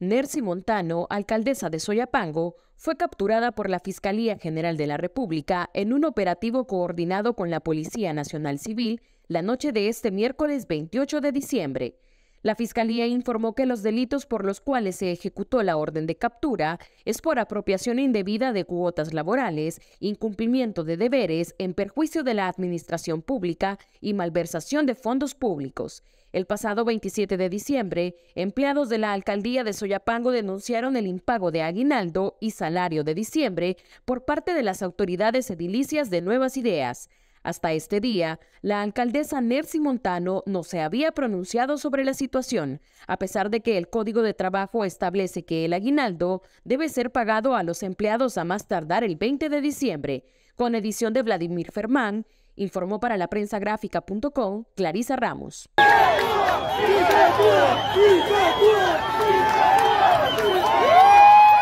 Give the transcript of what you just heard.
Nercy Montano, alcaldesa de Soyapango, fue capturada por la Fiscalía General de la República en un operativo coordinado con la Policía Nacional Civil la noche de este miércoles 28 de diciembre. La Fiscalía informó que los delitos por los cuales se ejecutó la orden de captura es por apropiación indebida de cuotas laborales, incumplimiento de deberes en perjuicio de la administración pública y malversación de fondos públicos. El pasado 27 de diciembre, empleados de la alcaldía de Soyapango denunciaron el impago de aguinaldo y salario de diciembre por parte de las autoridades edilicias de Nuevas Ideas. Hasta este día, la alcaldesa Nercy Montano no se había pronunciado sobre la situación, a pesar de que el Código de Trabajo establece que el aguinaldo debe ser pagado a los empleados a más tardar el 20 de diciembre. Con edición de Vladimir Fermán, informó para la prensa gráfica.com Clarisa Ramos.